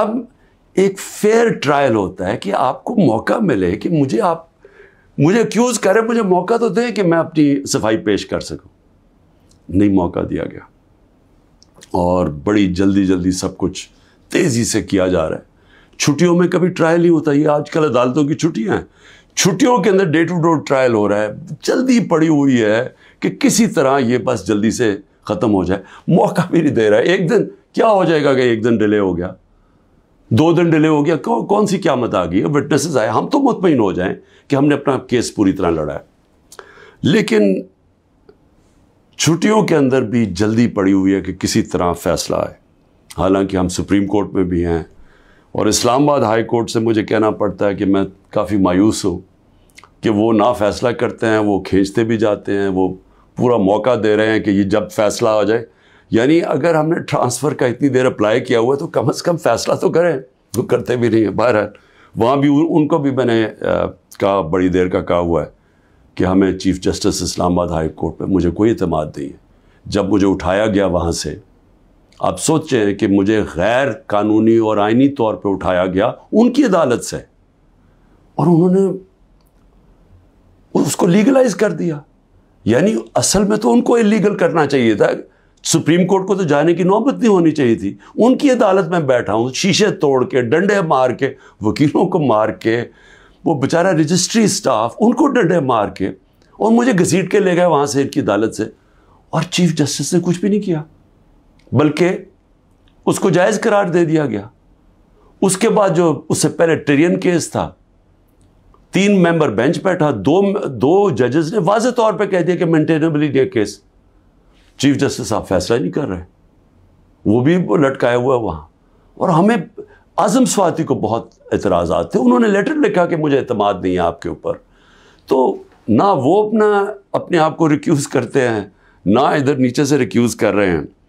अब एक fair trial होता है कि आपको मौका मिले कि मुझे आप मुझे अक्यूज़ करें मुझे मौका तो दें कि मैं अपनी सफाई पेश कर सकूं नहीं मौका दिया गया और बड़ी जल्दी जल्दी सब कुछ तेज़ी से किया जा रहा है छुट्टियों में कभी ट्रायल नहीं होता ये आजकल अदालतों की छुट्टियाँ हैं छुट्टियों के अंदर डे टू डे ट्रायल हो रहा है जल्दी पड़ी हुई है कि किसी तरह ये बस जल्दी से ख़त्म हो जाए मौका भी नहीं दे रहा है एक दिन क्या हो जाएगा कि एक दिन डिले हो गया दो दिन डिले हो गया कौ, कौन सी क्या मत आ गई विटनेसेस आए हम तो मुतमिन हो जाएं कि हमने अपना केस पूरी तरह लड़ा है लेकिन छुट्टियों के अंदर भी जल्दी पड़ी हुई है कि किसी तरह फैसला आए हालांकि हम सुप्रीम कोर्ट में भी हैं और इस्लामाबाद हाई कोर्ट से मुझे कहना पड़ता है कि मैं काफ़ी मायूस हूँ कि वो ना फैसला करते हैं वो खींचते भी जाते हैं वो पूरा मौका दे रहे हैं कि ये जब फैसला आ जाए यानी अगर हमने ट्रांसफ़र का इतनी देर अप्लाई किया हुआ है तो कम अज़ कम फैसला तो करें वो करते भी नहीं हैं बहर वहाँ भी उनको भी मैंने कहा बड़ी देर का कहा हुआ है कि हमें chief justice Islamabad high court पर मुझे कोई अतमाद नहीं है जब मुझे उठाया गया वहाँ से आप सोचें कि मुझे गैर कानूनी और आइनी तौर पर उठाया गया उनकी अदालत से और उन्होंने उसको लीगलाइज कर दिया यानी असल में तो उनको इलीगल करना चाहिए था सुप्रीम कोर्ट को तो जाने की नौबत नहीं होनी चाहिए थी उनकी अदालत में बैठा हूँ शीशे तोड़ के डंडे मार के वकीलों को मार के वो बेचारा रजिस्ट्री स्टाफ उनको डंडे मार के और मुझे घसीट के ले गए वहाँ से इनकी अदालत से और चीफ जस्टिस ने कुछ भी नहीं किया बल्कि उसको जायज़ करार दे दिया गया उसके बाद जो उससे पहले टेरियन केस था तीन मेंबर बेंच बैठा दो दो जजेस ने वाज तौर पे कह दिया कि maintainably the case chief justice साहब फैसला नहीं कर रहे वो भी वो लटकाया हुआ है वहाँ और हमें आज़म स्वाति को बहुत एतराज़ात थे उन्होंने लेटर लिखा कि मुझे अतमाद नहीं है आपके ऊपर तो ना वो अपना अपने आप को रिक्यूज़ करते हैं ना इधर नीचे से रिक्यूज़ कर रहे हैं